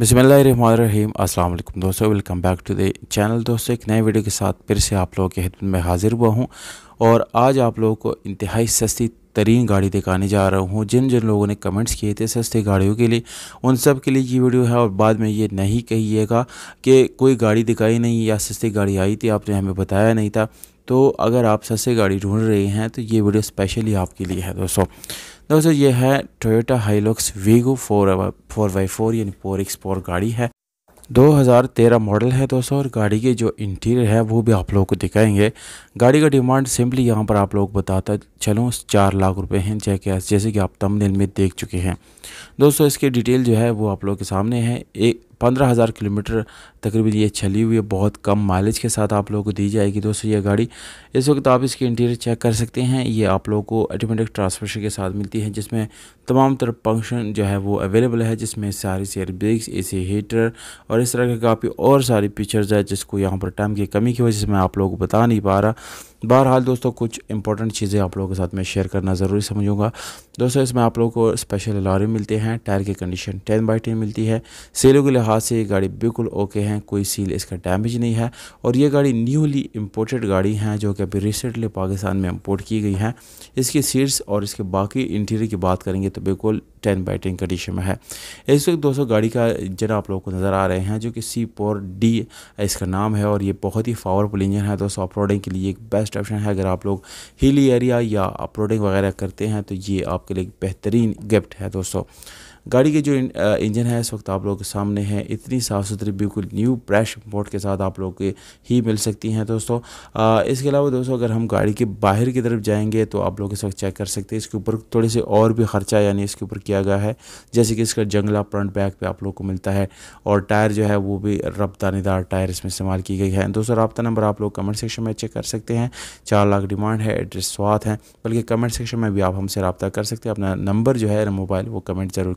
बसमीम अस्सलाम वालेकुम दोस्तों welcome back to the channel दोस्तों एक नए वीडियो के साथ फिर से आप लोगों के हित में हाज़िर हुआ हूँ और आज आप लोगों को इंतहाई सस्ती तरीन गाड़ी दिखाने जा रहा हूँ जिन जिन लोगों ने कमेंट्स किए थे सस्ती गाड़ियों के लिए उन सब के लिए ये वीडियो है और बाद में ये नहीं कहिएगा कि कोई गाड़ी दिखाई नहीं या सस्ती गाड़ी आई थी आपने हमें बताया नहीं था तो अगर आप सस्ती गाड़ी ढूंढ रहे हैं तो ये वीडियो स्पेशली आपके लिए है दोस्तों दोस्तों ये है Toyota Hilux Vigo four four by four यानी फोर एक्स फोर गाड़ी है 2013 मॉडल है दोस्तों और गाड़ी के जो इंटीरियर है वो भी आप लोगों को दिखाएंगे गाड़ी का डिमांड सिंपली यहाँ पर आप लोग बताता चलो चार लाख रुपए हैं जैके जैसे कि आप तमनेल में देख चुके हैं दोस्तों इसके डिटेल जो है वो आप लोगों के सामने है एक पंद्रह हज़ार किलोमीटर तकरीबन ये चली हुई है बहुत कम माइलेज के साथ आप लोगों को दी जाएगी दोस्तों ये गाड़ी इस वक्त आप इसकी इंटीरियर चेक कर सकते हैं ये आप लोगों को ऑटोमेटिक ट्रांसमिशन के साथ मिलती है जिसमें तमाम तरह फंक्शन जो है वो अवेलेबल है जिसमें सारी सेयर ब्रेक्स ए सी हीटर और इस तरह के काफ़ी और सारी फीचर्स है जिसको यहाँ पर टाइम की कमी की वजह से मैं आप लोगों को बता नहीं पा रहा बहरहाल दोस्तों कुछ इंपॉर्टेंट चीज़ें आप लोगों के साथ मैं शेयर करना ज़रूरी समझूंगा दोस्तों इसमें आप लोगों को स्पेशल अलार्म मिलते हैं टायर की कंडीशन टेन बाई टेन मिलती है सेलों के लिहाज से ये गाड़ी बिल्कुल ओके है कोई सील इसका डैमेज नहीं है और ये गाड़ी न्यूली इम्पोर्टेड गाड़ी हैं जो कि अभी रिसेंटली पाकिस्तान में इम्पोर्ट की गई हैं इसकी सीट्स और इसके बाकी इंटीरियर की बात करेंगे तो बिल्कुल टेन बाई टेन कंडीशन में है इस वक्त दोस्तों गाड़ी का इंजन आप लोगों को नज़र आ रहे हैं जो कि सी पोर डी इसका नाम है और ये बहुत ही पावरफुल इंजन है दोस्तों अपलोडिंग के लिए एक बेस्ट ऑप्शन है अगर आप लोग हिली एरिया या अपलोडिंग वगैरह करते हैं तो ये आपके लिए एक बेहतरीन गिफ्ट है दोस्तों गाड़ी के जो इंजन है इस वक्त आप लोगों के सामने है इतनी साफ़ सुथरी बिल्कुल न्यू फ्रेश बोर्ड के साथ आप लोग ही मिल सकती हैं दोस्तों इसके अलावा दोस्तों अगर हम गाड़ी के बाहर की तरफ जाएंगे तो आप लोग इस वक्त चेक कर सकते हैं इसके ऊपर थोड़े से और भी ख़र्चा यानी इसके ऊपर किया गया है जैसे कि इसका जंगला फ्रंट बैक पर आप लोग को मिलता है और टायर जो है वो भी रफ्तानीदार टायर इसमें इस्तेमाल की गई है दोस्तों रबता नंबर आप लोग कमेंट सेक्शन में चेक कर सकते हैं चार लाख डिमांड है एड्रेस स्वाद है बल्कि कमेंट सेक्शन में भी आप हमसे रबता कर सकते हैं अपना नंबर जो है मोबाइल वो कमेंट ज़रूर